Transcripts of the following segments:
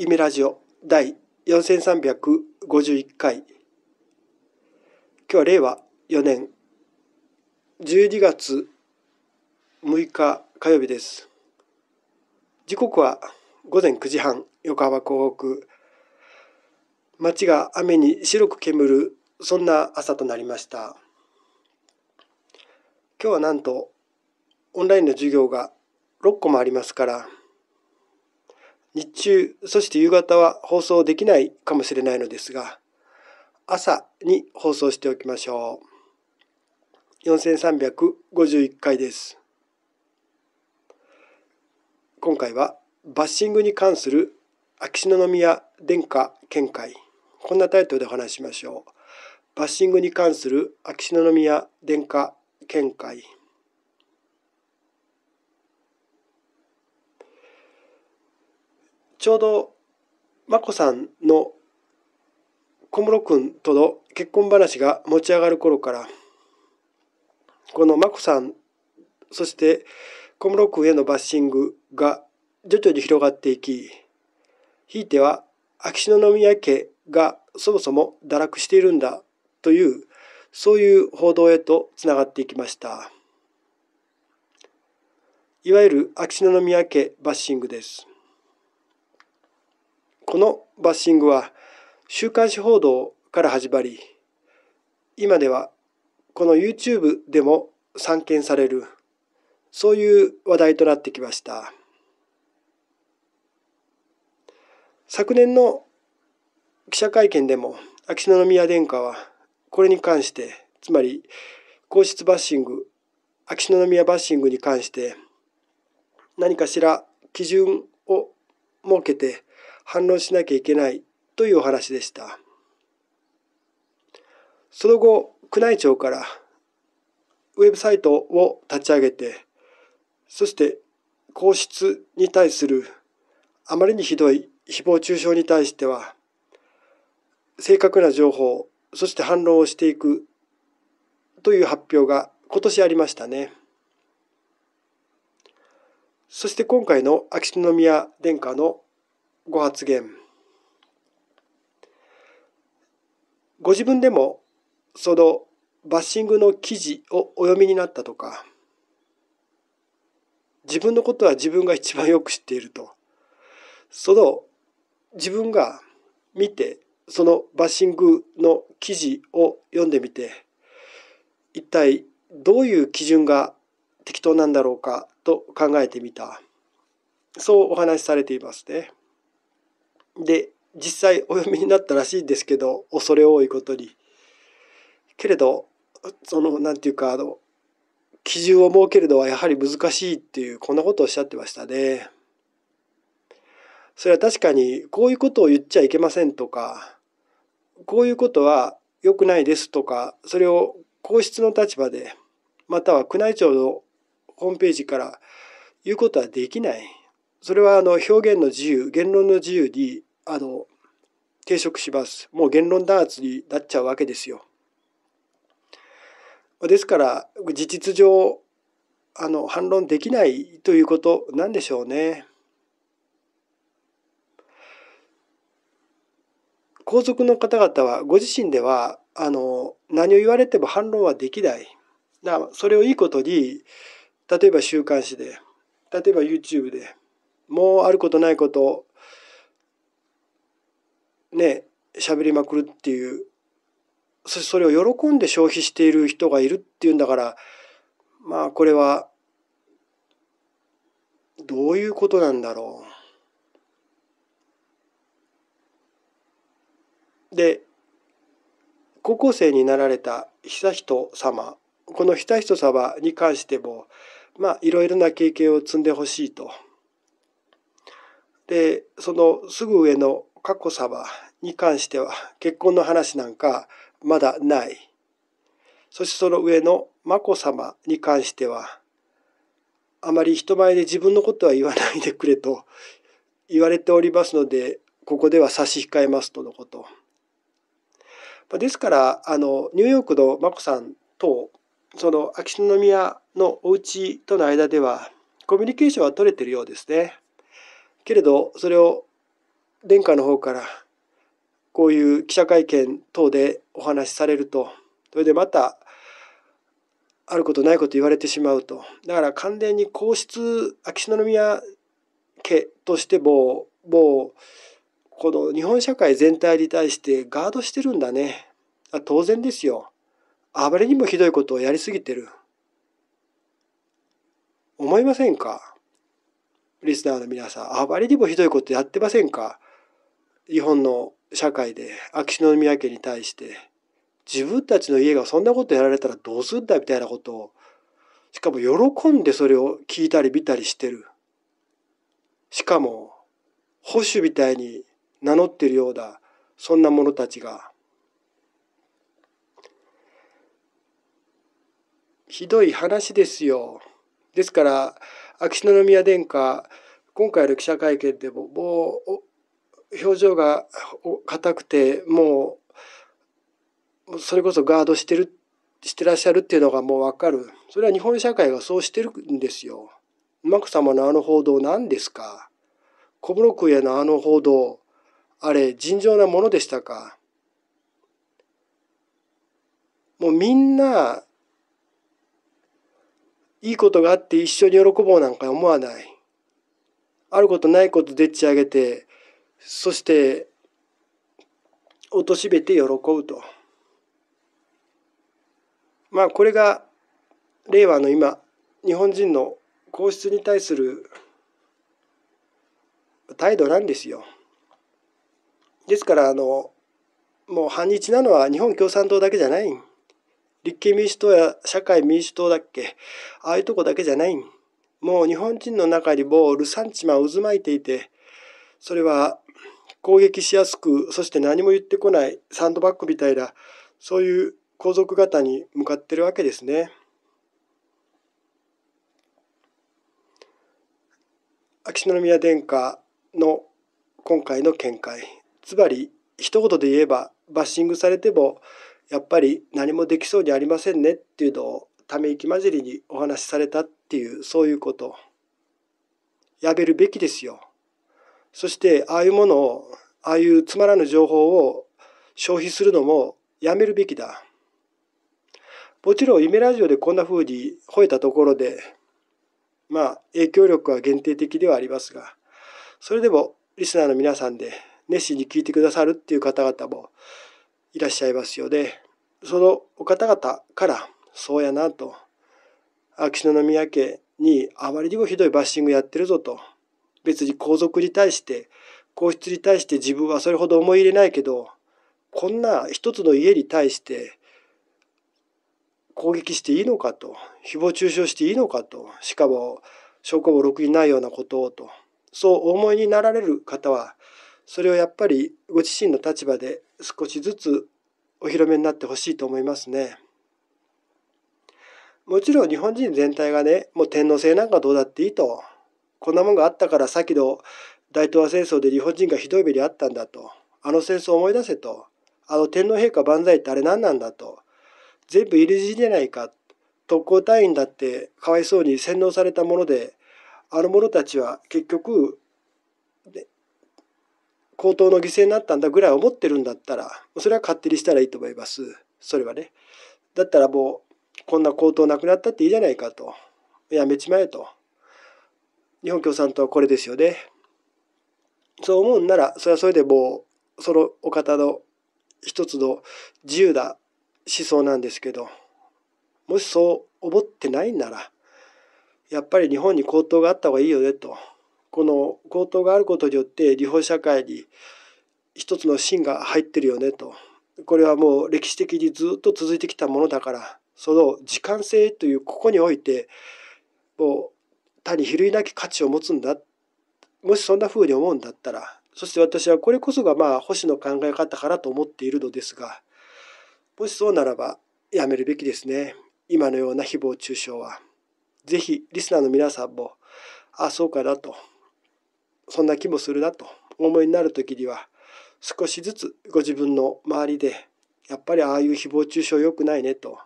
イメラジオ第4351回今日は令和4年12月6日火曜日です時刻は午前9時半横浜港北街が雨に白く煙るそんな朝となりました今日はなんとオンラインの授業が6個もありますから日中、そして夕方は放送できないかもしれないのですが、朝に放送しておきましょう。4351回です。今回はバッシングに関する秋篠宮殿下見解。こんなタイトルでお話しましょう。バッシングに関する秋篠宮殿下見解。ちょうど眞子さんの小室君との結婚話が持ち上がる頃からこの眞子さんそして小室君へのバッシングが徐々に広がっていきひいては秋篠宮家がそもそも堕落しているんだというそういう報道へとつながっていきましたいわゆる秋篠宮家バッシングです。このバッシングは週刊誌報道から始まり今ではこの YouTube でも散見されるそういう話題となってきました昨年の記者会見でも秋篠宮殿下はこれに関してつまり皇室バッシング秋篠宮バッシングに関して何かしら基準を設けて反論しなきゃいけないというお話でした。その後、宮内庁からウェブサイトを立ち上げて、そして皇室に対するあまりにひどい誹謗中傷に対しては、正確な情報、そして反論をしていくという発表が今年ありましたね。そして今回の秋篠宮殿下のご発言ご自分でもそのバッシングの記事をお読みになったとか自分のことは自分が一番よく知っているとその自分が見てそのバッシングの記事を読んでみて一体どういう基準が適当なんだろうかと考えてみたそうお話しされていますね。で実際お読みになったらしいんですけど恐れ多いことに。けれどその何て言うかあの基準を設けるのはやはり難しいっていうこんなことをおっしゃってましたね。それは確かにこういうことを言っちゃいけませんとかこういうことは良くないですとかそれを皇室の立場でまたは宮内庁のホームページから言うことはできない。それはあの表現の自由言論の自由にあの抵触します。もう言論弾圧になっちゃうわけですよ。ですから事実上あの反論できないということなんでしょうね。皇族の方々はご自身ではあの何を言われても反論はできない。だそれをいいことに例えば週刊誌で例えば YouTube でもうあることないことね喋りまくるっていうそしてそれを喜んで消費している人がいるっていうんだからまあこれはどういうことなんだろう。で高校生になられた悠仁様この悠仁様に関してもまあいろいろな経験を積んでほしいと。でそのすぐ上の佳子さまに関しては結婚の話なんかまだない。そしてその上の眞子さまに関してはあまり人前で自分のことは言わないでくれと言われておりますのでここでは差し控えますとのこと。ですからあのニューヨークの眞子さんとその秋篠宮のお家との間ではコミュニケーションは取れてるようですね。けれどそれを殿下の方からこういう記者会見等でお話しされるとそれでまたあることないこと言われてしまうとだから完全に皇室秋篠宮家としてももうこの日本社会全体に対してガードしてるんだね当然ですよ暴れにもひどいことをやりすぎてる思いませんかリスナーの皆さん暴れにもひどいことやってませんか日本の社会で秋篠宮家に対して自分たちの家がそんなことやられたらどうすんだみたいなことをしかも喜んでそれを聞いたり見たりしてるしかも保守みたいに名乗ってるようだそんな者たちがひどい話ですよ。ですから秋篠宮殿下今回の記者会見でももう表情が硬くてもうそれこそガードしてるしてらっしゃるっていうのがもうわかるそれは日本社会がそうしてるんですよ。マ子さまのあの報道何ですか小室君へのあの報道あれ尋常なものでしたかもうみんないいことがあって一緒に喜ぼうなんか思わない。あることないことでっち上げてそして貶めて喜ぶとまあこれが令和の今日本人の皇室に対する態度なんですよ。ですからあのもう反日なのは日本共産党だけじゃない立憲民主党や社会民主党だっけああいうとこだけじゃないもう日本人の中にもうルサンチマン渦巻いていてそれは攻撃しやすくそして何も言ってこないサンドバッグみたいなそういう皇族方に向かってるわけですね。秋篠宮殿下の今回の見解つまり一言で言えばバッシングされてもやっぱり何もできそうにありませんねっていうのをため息混じりにお話しされたっていうそういうことやめるべきですよ。そしてああいうものをああいうつまらぬ情報を消費するのもやめるべきだ。もちろん夢ラジオでこんなふうに吠えたところでまあ影響力は限定的ではありますがそれでもリスナーの皆さんで熱心に聞いてくださるっていう方々もいらっしゃいますよね。そのお方々からそうやなと秋篠宮家にあまりにもひどいバッシングやってるぞと別に皇族に対して皇室に対して自分はそれほど思い入れないけどこんな一つの家に対して攻撃していいのかと誹謗中傷していいのかとしかも証拠もろくにないようなことをとそう思いになられる方はそれをやっぱりご自身の立場で少しずつお披露目になってほしいと思いますね。もちろん日本人全体がねもう天皇制なんかどうだっていいとこんなもんがあったから先の大東亜戦争で日本人がひどい目にあったんだとあの戦争を思い出せとあの天皇陛下万歳ってあれ何なんだと全部入り口じゃないか特攻隊員だってかわいそうに洗脳されたものであの者たちは結局高等の犠牲になったんだぐらい思ってるんだったらそれは勝手にしたらいいと思いますそれはねだったらもうこんな高等なくなったっていいじゃないかとやめちまえと日本共産党はこれですよね。そう思うんなら、それはそれでもう、そのお方の一つの自由な思想なんですけど、もしそう思ってないなら、やっぱり日本に高騰があった方がいいよねと。この高騰があることによって、日本社会に一つの芯が入ってるよねと。これはもう歴史的にずっと続いてきたものだから、その時間性というここにおいて、もう単に比類なき価値を持つんだもしそんな風に思うんだったらそして私はこれこそがまあ星の考え方からと思っているのですがもしそうならばやめるべきですね今のような誹謗中傷は。ぜひリスナーの皆さんもああそうかなとそんな気もするなと思いになる時には少しずつご自分の周りでやっぱりああいう誹謗中傷良くないねと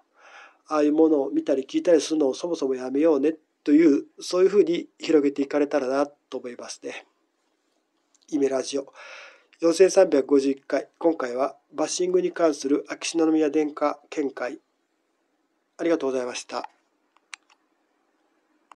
ああいうものを見たり聞いたりするのをそもそもやめようねというそういうふうに広げていかれたらなと思いますね。イメラジオ4351回今回はバッシングに関する秋篠宮殿下見解ありがとうございました。